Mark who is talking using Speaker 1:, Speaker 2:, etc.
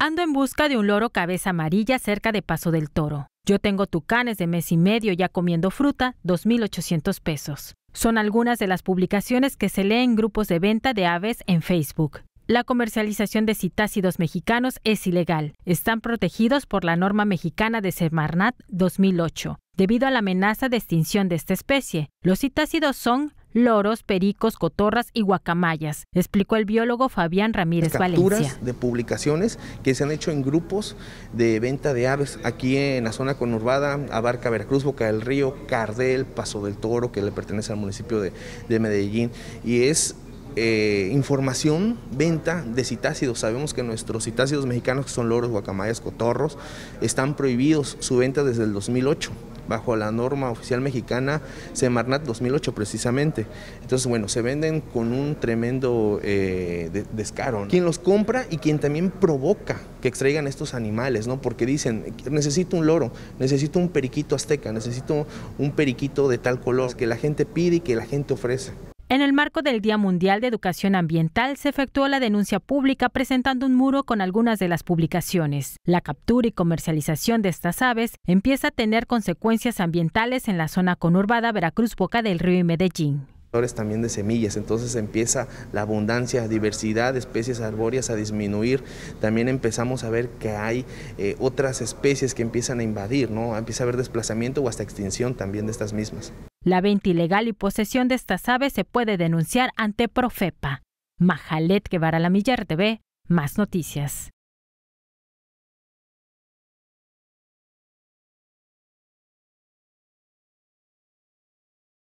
Speaker 1: Ando en busca de un loro cabeza amarilla cerca de Paso del Toro. Yo tengo tucanes de mes y medio ya comiendo fruta, 2.800 pesos. Son algunas de las publicaciones que se leen grupos de venta de aves en Facebook. La comercialización de citácidos mexicanos es ilegal. Están protegidos por la norma mexicana de Semarnat 2008, debido a la amenaza de extinción de esta especie. Los citácidos son loros, pericos, cotorras y guacamayas, explicó el biólogo Fabián Ramírez Valencia.
Speaker 2: de publicaciones que se han hecho en grupos de venta de aves aquí en la zona conurbada, abarca Veracruz, Boca del Río, Cardel, Paso del Toro, que le pertenece al municipio de, Medellín, y es eh, información, venta de citácidos. Sabemos que nuestros citácidos mexicanos, que son loros, guacamayas, cotorros, están prohibidos su venta desde el 2008 bajo la norma oficial mexicana Semarnat 2008 precisamente. Entonces, bueno, se venden con un tremendo eh, descaro. ¿no? Quien los compra y quien también provoca que extraigan estos animales, ¿no? Porque dicen, necesito un loro, necesito un periquito azteca, necesito un periquito de tal color, que la gente pide y que la gente ofrece.
Speaker 1: En el marco del Día Mundial de Educación Ambiental se efectuó la denuncia pública presentando un muro con algunas de las publicaciones. La captura y comercialización de estas aves empieza a tener consecuencias ambientales en la zona conurbada Veracruz, Boca del Río y Medellín
Speaker 2: también de semillas, entonces empieza la abundancia, diversidad de especies arbóreas a disminuir, también empezamos a ver que hay eh, otras especies que empiezan a invadir, ¿no? empieza a haber desplazamiento o hasta extinción también de estas mismas.
Speaker 1: La venta ilegal y posesión de estas aves se puede denunciar ante Profepa. Majalet Guevara Lamillar TV, más noticias.